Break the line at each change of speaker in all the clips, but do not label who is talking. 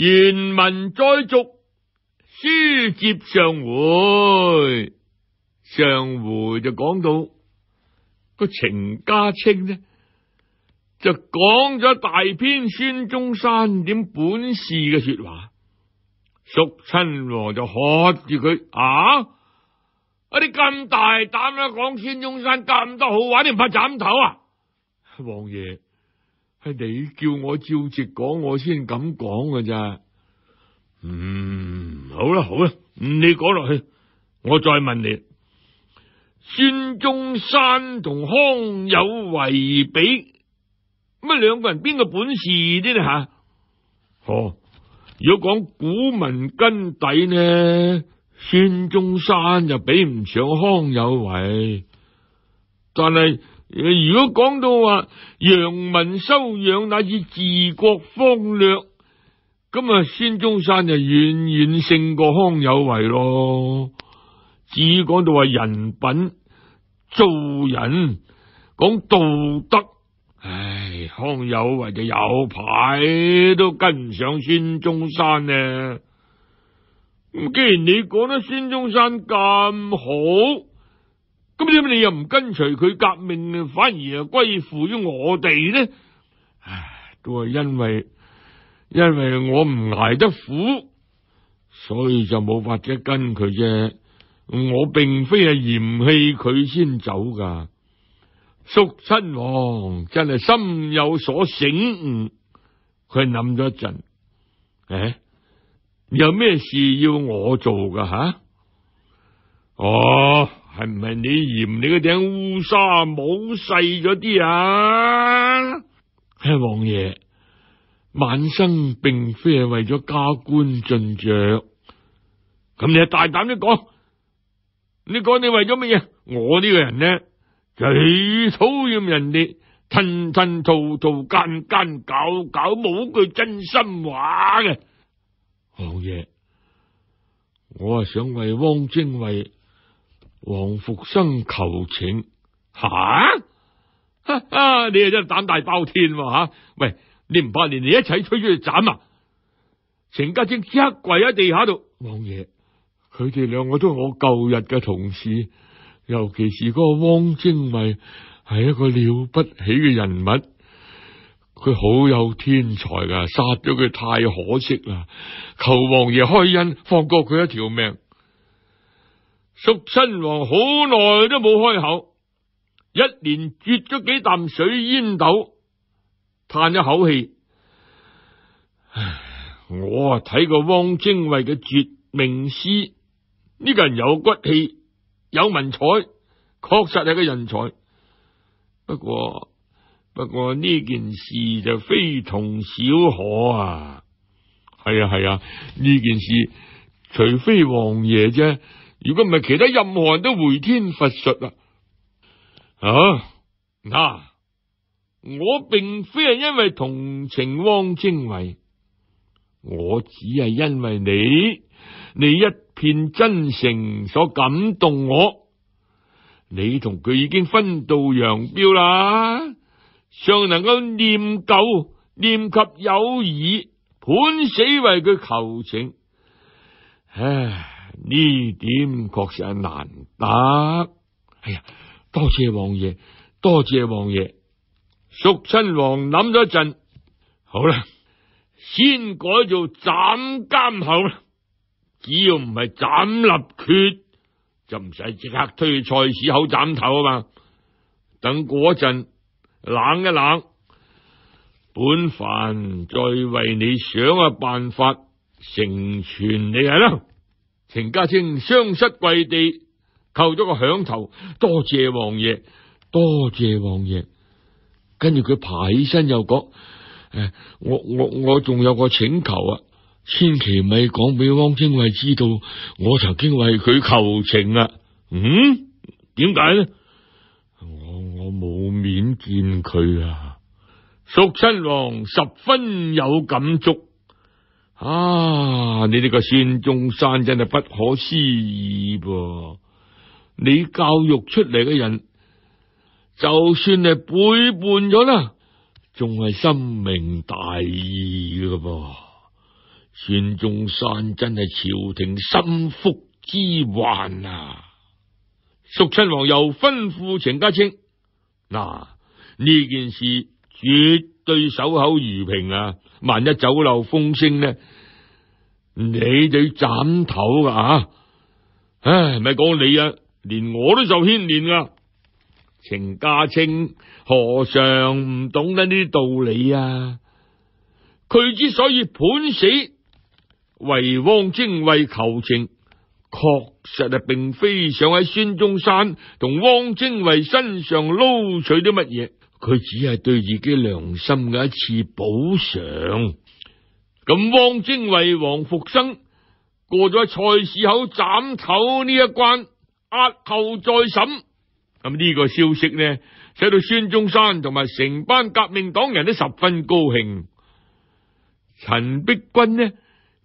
原文再续，书接上回。上回就讲到个程家清呢，就讲咗大篇孙中山点本事嘅说话。叔亲王就喝住佢：啊，啊！你咁大胆啦，讲孙中山咁多好玩，你唔怕斩头啊？王爷。系你叫我照直讲，我先咁讲㗎咋？嗯，好啦好啦，你讲落去，我再问你：孙中山同康有为比，咁啊两个人边个本事啲咧？吓，哦，如果讲古文根底呢，孙中山就比唔上康有为，但系。如果讲到话杨民修养乃至治国方略，咁啊孙中山就远远胜过康有为咯。至于讲到话人品做人讲道德，唉，康有为就有排都跟唔上孙中山呢。既然你讲得孙中山咁好。咁点解你又唔跟随佢革命，反而又归附于我哋呢？唉，都系因为因为我唔挨得苦，所以就冇法子跟佢啫。我并非系嫌弃佢先走噶，叔亲王真系心有所醒悟。佢谂咗一阵，诶，有咩事要我做噶吓？
哦。
系唔系你嫌你嗰顶乌纱帽细咗啲啊？系王爷，晚生并非系为咗加官进爵，咁你大胆啲讲，你讲你为咗乜嘢？我呢个人呢最讨厌人哋吞吞吐吐、奸奸搞搞、冇句真心话嘅。王爷，我啊想为汪精卫。黄福生求情，吓，啊！你又真系胆大包天喎吓！喂，你唔怕连你一齐推出去斩啊？程家即刻跪喺地下度，王爷，佢哋两个都我旧日嘅同事，尤其是嗰个汪精卫系一个了不起嘅人物，佢好有天才噶，杀咗佢太可惜啦！求王爷开恩，放过佢一条命。肃亲王好耐都冇开口，一连啜咗几啖水烟斗，叹一口气。唉，我睇过汪精卫嘅绝命诗，呢个人有骨气，有文采，确实系个人才。不过，不过呢件事就非同小可啊！系啊系啊，呢件事除非王爷啫。如果唔系其他任何人都回天乏术啊！啊，嗱，我并非系因为同情汪精卫，我只系因为你，你一片真诚所感动我。你同佢已经分道扬镳啦，尚能够念旧、念及友谊，判死为佢求情，唉。呢点确实系难得。哎呀，多谢王爷，多谢王爷。属亲王谂咗一阵，好啦，先改做斩监候啦。只要唔系斩立决，就唔使即刻推去菜市口斩头啊嘛。等过一阵冷一冷，本凡再为你想个办法，成全你系啦。程家清伤膝跪地，叩咗个响头，多谢王爷，多谢王爷。跟住佢爬起身又讲：诶，我我我仲有个请求啊，千祈咪讲俾汪精卫知道，我曾经为佢求情啊。嗯，点解呢？我我冇面见佢啊！肃亲王十分有感触。啊！你呢个孙中山真系不可思议噃，你教育出嚟嘅人，就算系背叛咗啦，仲系心明大义嘅噃。孙中山真系朝廷心腹之患啊！肃亲王又吩咐程家清：嗱，呢件事绝。对守口如瓶啊！万一走漏风声呢？你就要斩头噶吓！唉，唔系讲你啊，连我都受牵连啊！程家清何尝唔懂得呢啲道理啊？佢之所以判死，为汪精卫求情，确实啊，并非想喺孙中山同汪精卫身上捞取啲乜嘢。佢只系对自己良心嘅一次补偿。咁汪精卫王复生过咗蔡事口斩头呢一关，押后再审。咁呢个消息呢，使到孙中山同埋成班革命党人都十分高兴。陈璧君呢，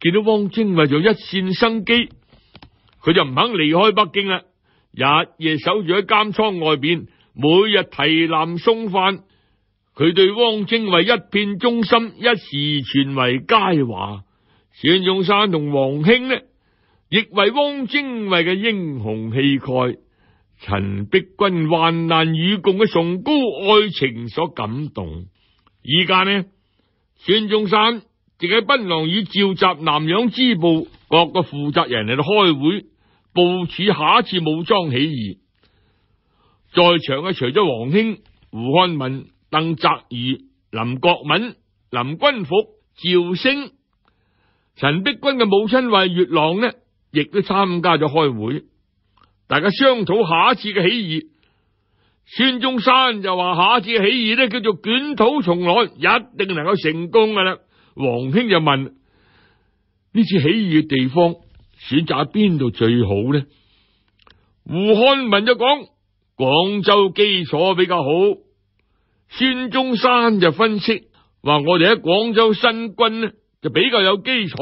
见到汪精卫就一线生机，佢就唔肯离开北京啦，日夜守住喺监仓外边。每日提篮送饭，佢对汪精卫一片忠心，一时传为佳话。孙中山同黄兴呢，亦为汪精卫嘅英雄气概、陈碧君患难与共嘅崇高爱情所感动。而家呢，孙中山就喺槟榔屿召集南洋支部各个负责人嚟到开会，部署下一次武装起义。在场嘅除咗黄兴、胡汉民、邓泽如、林国敏、林君福、赵星、陈碧君嘅母亲为月朗呢，亦都参加咗开会。大家商讨下一次嘅起义。孙中山就话：下一次起义呢，叫做卷土重来，一定能够成功噶啦。黄兴就问：呢次起义嘅地方选择喺边度最好呢？胡汉民就讲。广州基础比较好，孙中山就分析话：我哋喺广州新军呢就比较有基础。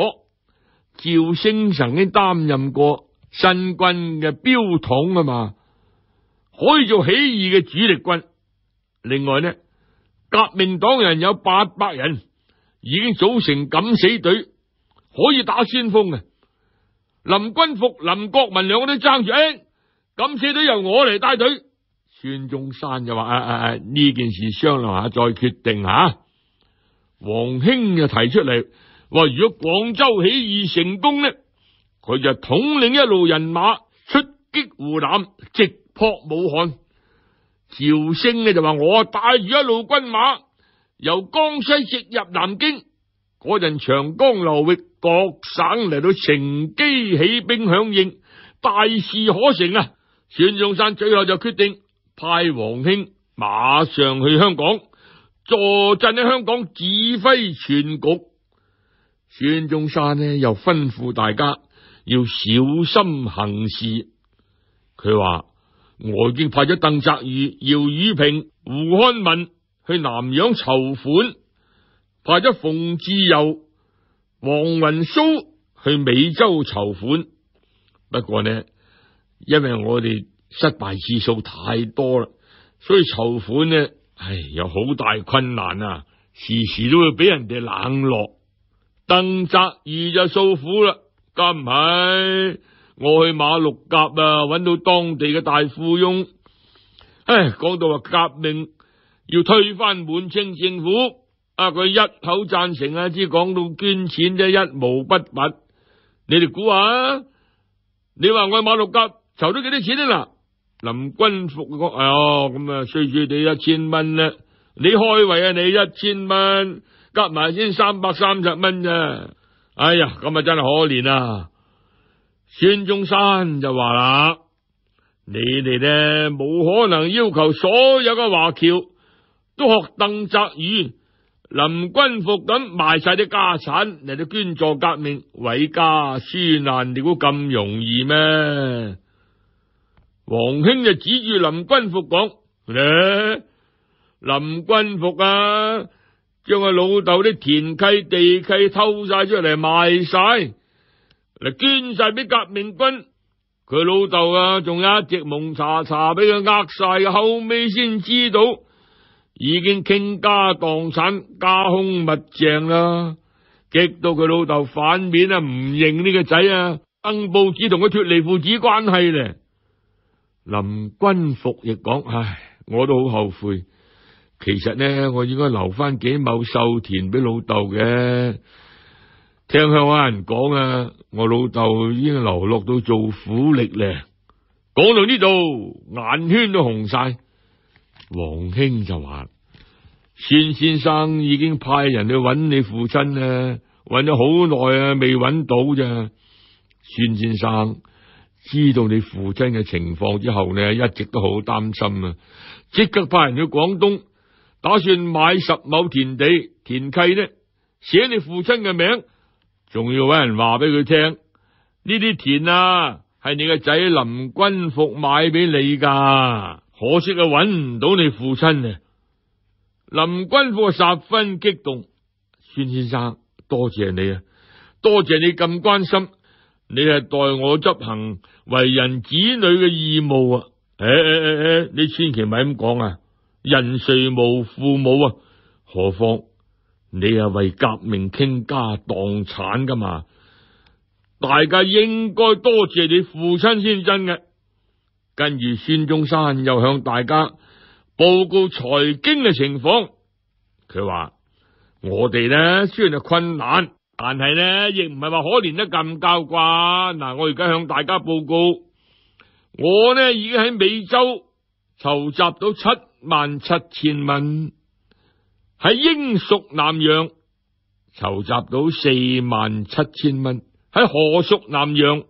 赵星曾经担任过新军嘅标统啊嘛，可以做起义嘅主力军。另外呢，革命党人有八百人，已经组成敢死队，可以打先锋嘅。林军服、林国民两个都争住，诶，敢死队由我嚟带队。孙中山就话：诶诶诶，呢件事商量下再决定吓。黄兴就提出嚟话：，如果广州起义成功呢，佢就统领一路人马出击湖南，直扑武汉。赵升呢就话：我带住一路军马由江西直入南京嗰阵，长江流域各省嚟到乘机起兵响应，大事可成啊！孙中山最后就决定。派王兄马上去香港，坐镇喺香港指挥全局。孙中山呢又吩咐大家要小心行事。佢话我已经派咗邓泽如、姚宇平、胡汉民去南洋筹款，派咗冯志友、黄云苏去美洲筹款。不过呢，因为我哋。失败次数太多啦，所以筹款呢，唉，有好大困难啊，时时都会俾人哋冷落。邓泽义就诉苦啦，加唔系我去马六甲啊，揾到当地嘅大富翁。唉，讲到话革命要推翻满清政府，啊，佢一口赞成啊，只讲到捐钱啫，一毛不拔。你哋估下，你话我去马六甲筹咗几多钱啊？嗱！林军服哎哦咁啊，衰衰地一千蚊啦，你开胃啊你一千蚊，夹埋先三百三十蚊啫。哎呀，咁啊真系可怜啊！孙中山就话啦：，你哋呢冇可能要求所有嘅华侨都学邓泽宇、林军福咁卖晒啲家产嚟到捐助革命伟家，舒难你估咁容易咩？王兄就指住林君福讲：，咧林君福啊，将佢老豆啲田契地契偷晒出嚟卖晒，嚟捐晒俾革命军。佢老豆啊，仲有一只蒙查查俾佢呃晒，后尾先知道已经倾家荡产、家空物净啦，激到佢老豆反面啊，唔认呢个仔啊，登报纸同佢脱离父子关系咧。林君福亦讲：唉，我都好后悔。其实呢，我应该留翻几亩寿田俾老豆嘅。听香港人讲啊，我老豆已经流落到做苦力咧。讲到呢度，眼圈都红晒。黄兴就话：孙先生已经派人去揾你父亲啊，揾咗好耐啊，未揾到啫。孙先生。知道你父亲嘅情况之后呢，一直都好担心啊！即刻派人去广东，打算买十亩田地田契呢，写你父亲嘅名，仲要搵人话俾佢听，呢啲田啊系你嘅仔林君福买俾你噶。可惜啊，搵唔到你父亲啊！林君福十分激动，孙先生多谢你啊，多谢你咁关心。你系代我执行为人子女嘅义务啊！诶诶诶诶，你千祈唔系咁讲啊！人谁无父母啊？何况你系为革命倾家荡产噶嘛？大家应该多谢你父亲先真嘅。跟住孙中山又向大家报告财经嘅情况。佢话：我哋呢虽然系困难。但系呢，亦唔系话可怜得咁交啩。嗱，我而家向大家报告，我呢已经喺美洲筹集到七万七千蚊，喺英属南洋筹集到四万七千蚊，喺河属南洋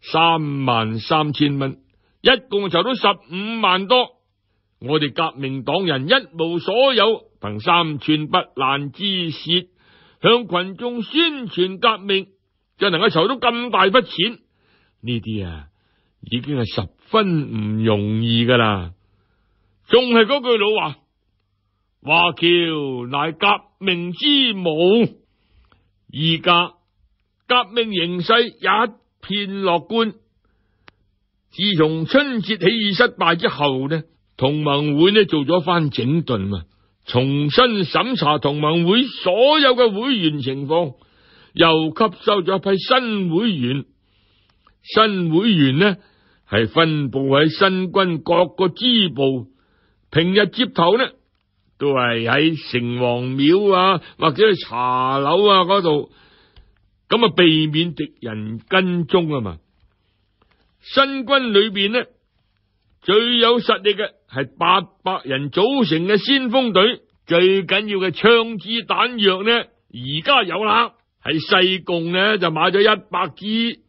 三万三千蚊，一共筹到十五万多。我哋革命党人一无所有，凭三寸不烂之舌。向群众宣传革命就能够筹到咁大笔钱，呢啲啊已经系十分唔容易噶啦。仲系嗰句老话：华侨乃革命之母。而家革命形势一片乐观。自从春节起义失败之后呢，同盟会呢做咗一番整顿啊。重新审查同盟会所有嘅会员情况，又吸收咗一批新会员。新会员呢系分布喺新军各个支部，平日接头呢都系喺城隍庙啊或者茶楼啊嗰度，咁啊避免敌人跟踪啊嘛。新军里边呢最有实力嘅。系八百人组成嘅先锋队，最紧要嘅枪支弹药呢？而家有啦，喺西贡呢就买咗一百支，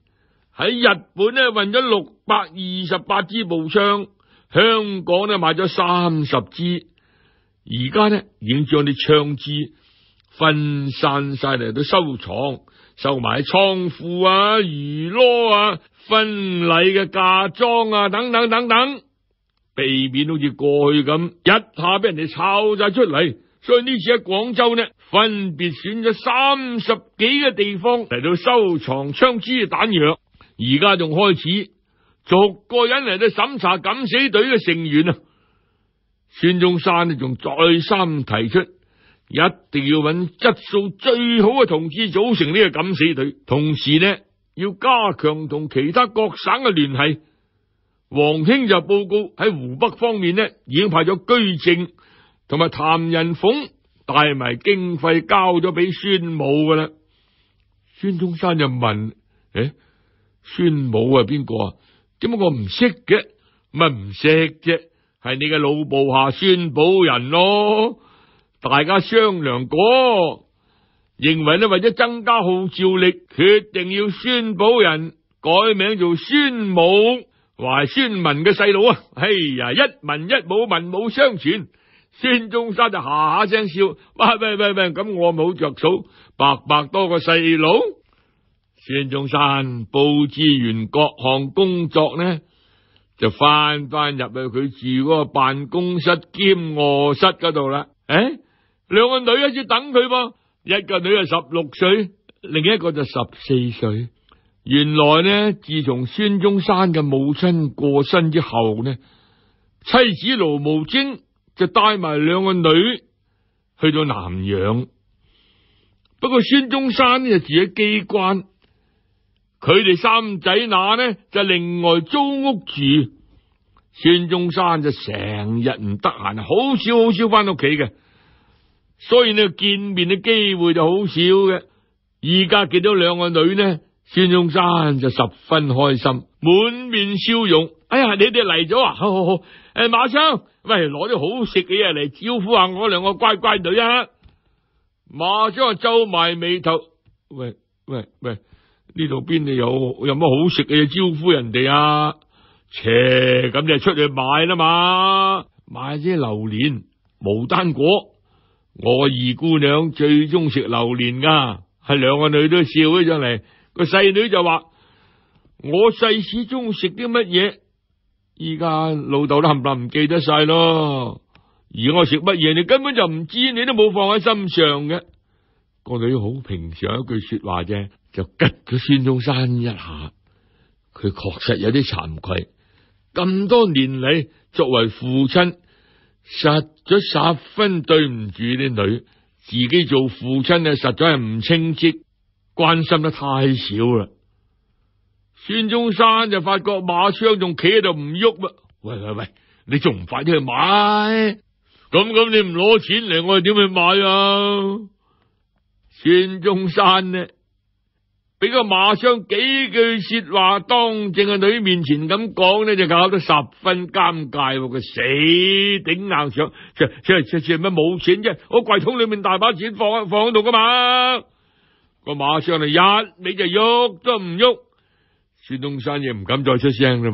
喺日本呢运咗六百二十八支步枪，香港呢买咗三十支，而家呢已经将啲枪支分散晒嚟，到收藏、收埋喺仓库啊、鱼乐啊、婚礼嘅嫁妆啊，等等等等。避免好似过去咁，一下俾人哋抄晒出嚟，所以呢次喺广州呢，分别选咗三十几个地方嚟到收藏枪支弹药，而家仲开始逐个人嚟到审查敢死队嘅成员啊！孙中山呢仲再三提出，一定要揾质素最好嘅同志组成呢个敢死队，同时呢要加强同其他各省嘅联系。黄兴就报告喺湖北方面呢，已经派咗居正同埋谭仁凤带埋经费交咗俾孙武噶啦。孙中山就问：诶，孙武系边个啊？点解我唔识嘅？咪唔识啫，系你嘅老部下孙宝仁咯。大家商量过，认为呢为咗增加号召力，决定要孙宝仁改名做孙武。话孙文嘅细佬啊，哎呀，一文一武，文武相全。孙中山就下下声笑，喂喂喂喂，咁我冇着数，白白多个细佬。孙中山布置完各项工作呢，就翻翻入去佢住嗰个办公室兼卧室嗰度啦。诶，两个女一度等佢噃，一个女啊十六岁，另一个就十四岁。原来呢，自从孙中山嘅母亲过身之后呢，妻子卢慕贞就带埋两个女去到南洋。不过孙中山呢就住喺机关，佢哋三仔乸呢就另外租屋住。孙中山就成日唔得闲，好少好少翻屋企嘅，所以呢见面嘅机会就好少嘅。而家见到两个女呢。孙中山就十分开心，满面笑容。哎呀，你哋嚟咗啊！好好好，诶，马上喂，攞啲好食嘅嘢嚟招呼下我两个乖乖女啊！马生皱埋眉头，喂喂喂，呢度边度有有乜好食嘅嘢招呼人哋啊？切，咁就出去买啦嘛，买啲榴莲、无丹果。我二姑娘最中食榴莲噶，系两个女都笑起上嚟。个细女就话：我细始终食啲乜嘢？依家老豆都冚唪唔记得晒咯。而我食乜嘢，你根本就唔知，你都冇放喺心上嘅。个女好平常一句说话啫，就吉咗孙中山一下。佢确实有啲惭愧，咁多年嚟，作为父亲，实咗十分对唔住啲女，自己做父亲啊，实在系唔称职。关心得太少啦！孙中山就发觉马商仲企喺度唔喐啊！喂喂喂，你仲唔快啲去买？咁咁你唔攞钱嚟，我哋点去买啊？孙中山呢？俾个马商几句说话，当正嘅女面前咁讲呢，就搞得十分尴尬。佢死顶硬上，即系即系即系咩冇钱啫？我柜桶里面大把钱放喺放喺度噶嘛。个马上嚟一尾就喐都唔喐，孙中山亦唔敢再出声啦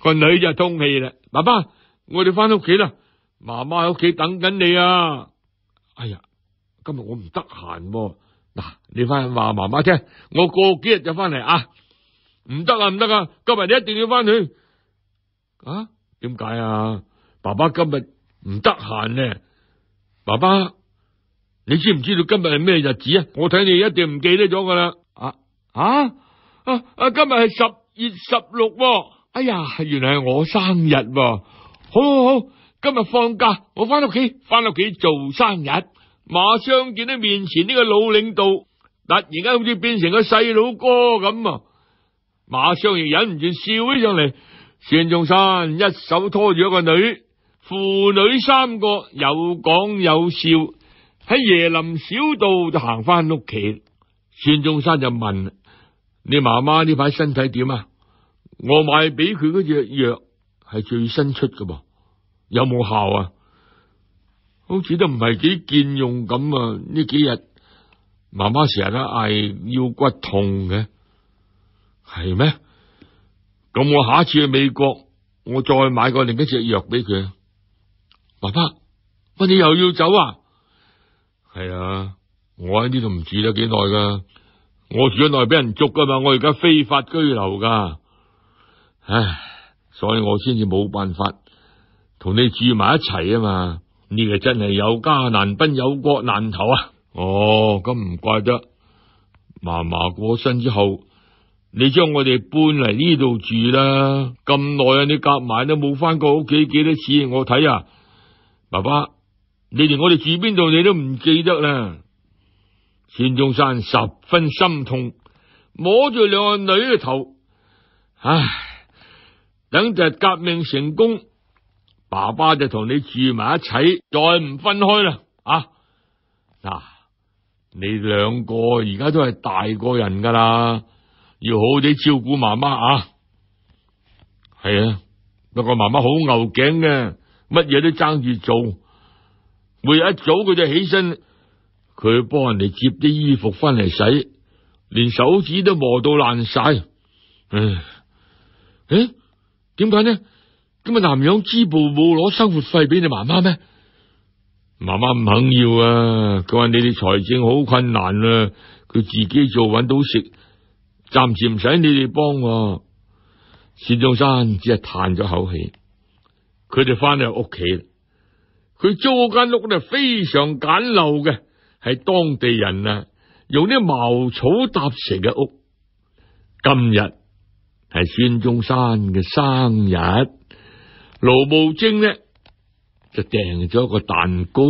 噃。个女就通气啦，爸爸，我哋翻屋企啦，妈妈喺屋企等紧你啊。哎呀，今日我唔得闲喎。嗱，你翻去话妈妈听，我过几日就翻嚟啊。唔得啊，唔得啊，今日你一定要翻去。啊？点解啊？爸爸今日唔得闲呢？爸爸。你知唔知道今日系咩日子啊？我睇你一定唔记得咗噶啦。啊啊啊！今日系十月十六，哎呀，原来系我生日。好，好，好，今日放假，我翻屋企，翻屋企做生日。马上见到面前呢个老领导，突然间好似变成个细佬哥咁啊！马上亦忍唔住笑起上嚟。孙中山一手拖住一个女，父女三个有讲有笑。喺椰林小道就行翻屋企，孙中山就问：你妈妈呢排身体点啊？我买俾佢嗰只药系最新出噶，有冇效啊？好似都唔系几见用咁啊！呢几日妈妈成日都嗌腰骨痛嘅，系咩？咁我下一次去美国，我再买个另一只药俾佢。爸爸，乜你又要走啊？系啊，我喺呢度唔住得几耐噶，我住咗耐俾人捉噶嘛，我而家非法居留噶，唉，所以我先至冇办法同你住埋一齐啊嘛，呢个真系有家难奔，有国难投啊！哦，咁唔怪得嫲嫲过身之后，你将我哋搬嚟呢度住啦，咁耐啊，你夹埋都冇翻过屋企几多次，我睇啊，爸爸。你连我哋住边度你都唔记得啦，孙中山十分心痛，摸住两个女嘅头，唉，等就革命成功，爸爸就同你住埋一齐，再唔分开啦。啊，嗱，你两个而家都系大个人噶啦，要好啲照顾妈妈啊。系啊，不过妈妈好牛颈嘅，乜嘢都争住做。每日一早佢就起身，佢帮人哋接啲衣服翻嚟洗，连手指都磨到烂晒。唉，诶，点解呢？咁啊，南洋支部冇攞生活费俾你妈妈咩？妈妈唔肯要啊，佢话你哋财政好困难啊，佢自己做搵到食，暂时唔使你哋帮。钱仲山只系叹咗口气，佢哋翻到屋企。佢租间屋咧非常简陋嘅，系当地人啊用啲茅草搭成嘅屋。今日系孙中山嘅生日，卢慕贞呢就订咗个蛋糕，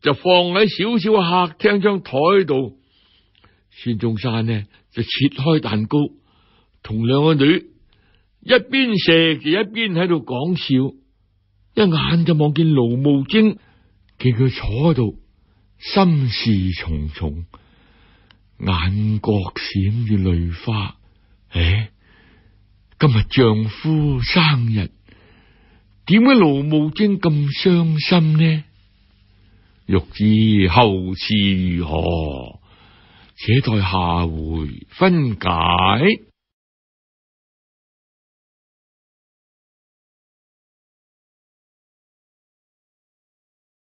就放喺小小客厅张台度。孙中山呢就切开蛋糕，同两个女一边食住一边喺度讲笑。一眼就望见卢慕贞，见佢坐喺度，心事重重，眼角闪住泪花。诶，今日丈夫生日，点解卢慕贞咁伤心呢？欲知后事如何，且待下回分解。